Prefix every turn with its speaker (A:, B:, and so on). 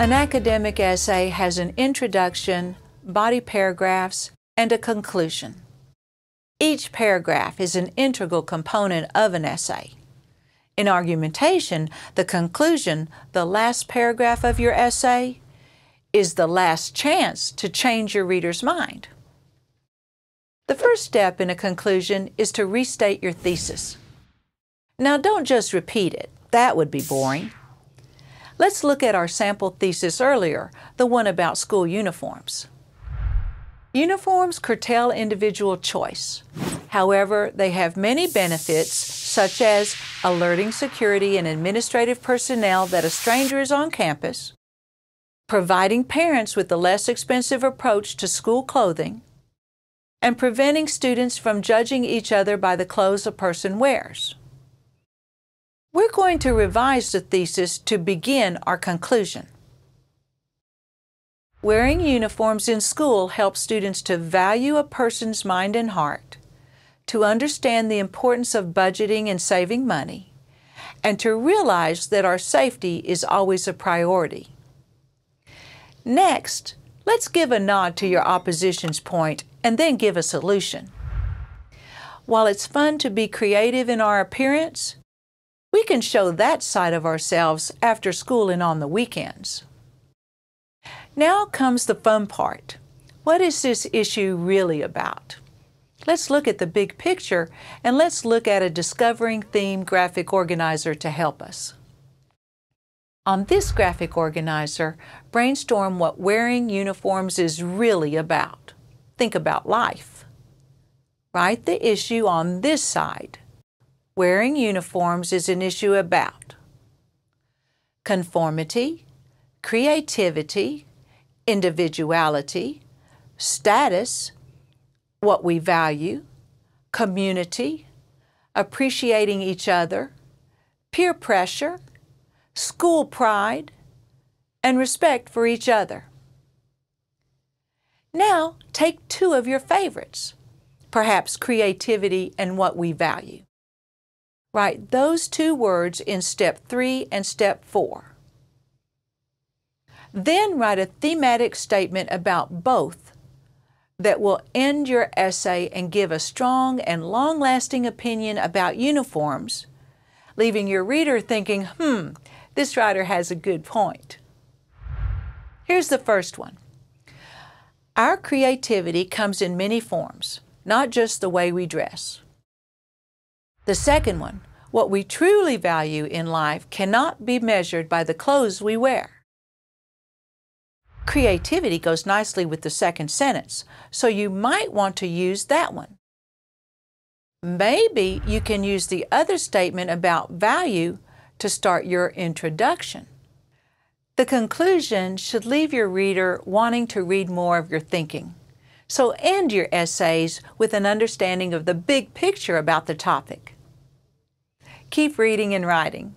A: An academic essay has an introduction, body paragraphs, and a conclusion. Each paragraph is an integral component of an essay. In argumentation, the conclusion, the last paragraph of your essay, is the last chance to change your reader's mind. The first step in a conclusion is to restate your thesis. Now, don't just repeat it, that would be boring. Let's look at our sample thesis earlier, the one about school uniforms. Uniforms curtail individual choice. However, they have many benefits, such as alerting security and administrative personnel that a stranger is on campus, providing parents with a less expensive approach to school clothing, and preventing students from judging each other by the clothes a person wears. We're going to revise the thesis to begin our conclusion. Wearing uniforms in school helps students to value a person's mind and heart, to understand the importance of budgeting and saving money, and to realize that our safety is always a priority. Next, let's give a nod to your opposition's point and then give a solution. While it's fun to be creative in our appearance, we can show that side of ourselves after school and on the weekends. Now comes the fun part. What is this issue really about? Let's look at the big picture and let's look at a Discovering Theme graphic organizer to help us. On this graphic organizer, brainstorm what wearing uniforms is really about. Think about life. Write the issue on this side wearing uniforms is an issue about conformity, creativity, individuality, status, what we value, community, appreciating each other, peer pressure, school pride, and respect for each other. Now, take two of your favorites, perhaps creativity and what we value. Write those two words in step three and step four. Then write a thematic statement about both that will end your essay and give a strong and long lasting opinion about uniforms, leaving your reader thinking, hmm, this writer has a good point. Here's the first one Our creativity comes in many forms, not just the way we dress. The second one, what we truly value in life cannot be measured by the clothes we wear. Creativity goes nicely with the second sentence, so you might want to use that one. Maybe you can use the other statement about value to start your introduction. The conclusion should leave your reader wanting to read more of your thinking. So end your essays with an understanding of the big picture about the topic. Keep reading and writing.